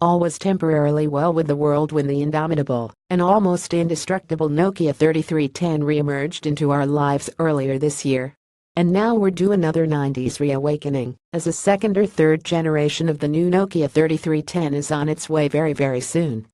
All was temporarily well with the world when the indomitable and almost indestructible Nokia 3310 reemerged into our lives earlier this year. And now we're due another 90s reawakening, as a second or third generation of the new Nokia 3310 is on its way very very soon.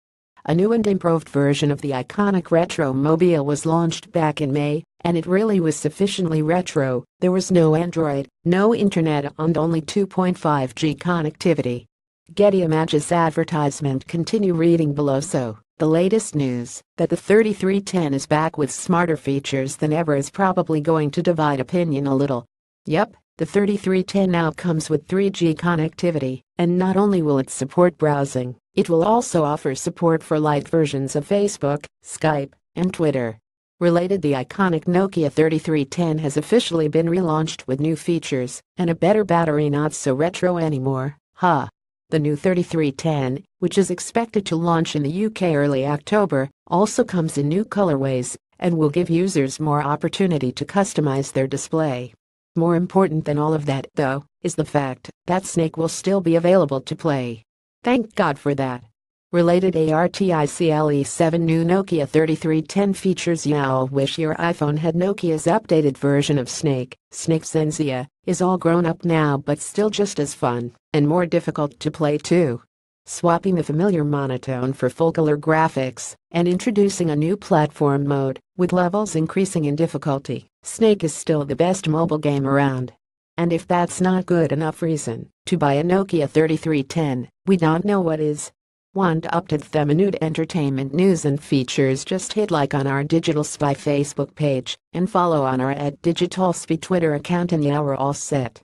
A new and improved version of the iconic retro mobile was launched back in May, and it really was sufficiently retro. There was no Android, no internet, and only 2.5G connectivity. Getty Images advertisement continue reading below so the latest news that the 3310 is back with smarter features than ever is probably going to divide opinion a little. Yep, the 3310 now comes with 3G connectivity, and not only will it support browsing, it will also offer support for light versions of Facebook, Skype, and Twitter. Related the iconic Nokia 3310 has officially been relaunched with new features and a better battery not so retro anymore, huh? The new 3310, which is expected to launch in the UK early October, also comes in new colorways and will give users more opportunity to customize their display. More important than all of that, though, is the fact that Snake will still be available to play. Thank God for that. Related ARTICLE 7 New Nokia 3310 features you all wish your iPhone had Nokia's updated version of Snake. Snake Zenzia is all grown up now but still just as fun and more difficult to play too. Swapping the familiar monotone for full-color graphics and introducing a new platform mode, with levels increasing in difficulty, Snake is still the best mobile game around. And if that's not good enough reason to buy a Nokia 3310, we don't know what is. Want up to the minute entertainment news and features just hit like on our Digital Spy Facebook page and follow on our at Digital Spy Twitter account and yeah we're all set.